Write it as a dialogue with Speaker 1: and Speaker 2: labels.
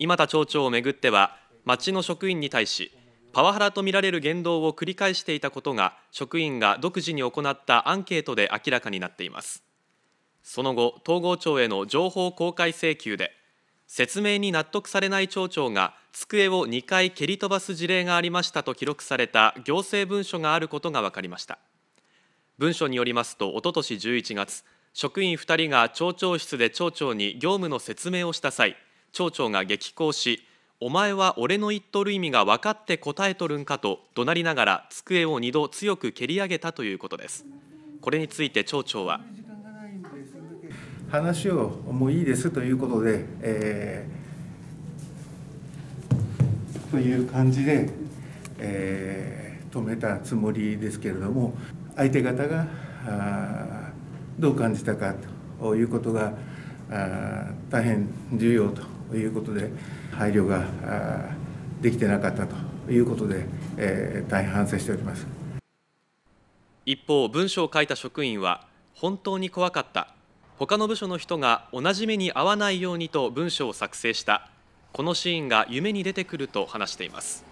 Speaker 1: 今田町長をめぐっては町の職員に対しパワハラとみられる言動を繰り返していたことが職員が独自に行ったアンケートで明らかになっていますその後統合庁への情報公開請求で説明に納得されない町長が机を2回蹴り飛ばす事例がありましたと記録された行政文書があることが分かりました文書によりますとおととし11月職員2人が町長室で町長に業務の説明をした際町長が激高しお前は俺の言っとる意味が分かって答えとるんかと怒鳴りながら机を2度強く蹴り上げたということですこれについて町長は
Speaker 2: 話をもういいですということで、えー、という感じで、えー、止めたつもりですけれども相手方があどう感じたかということがあ大変重要とということで、配慮ができてなかったということで、え大変反省しております
Speaker 1: 一方、文書を書いた職員は、本当に怖かった、他の部署の人が同じ目に遭わないようにと文書を作成した、このシーンが夢に出てくると話しています。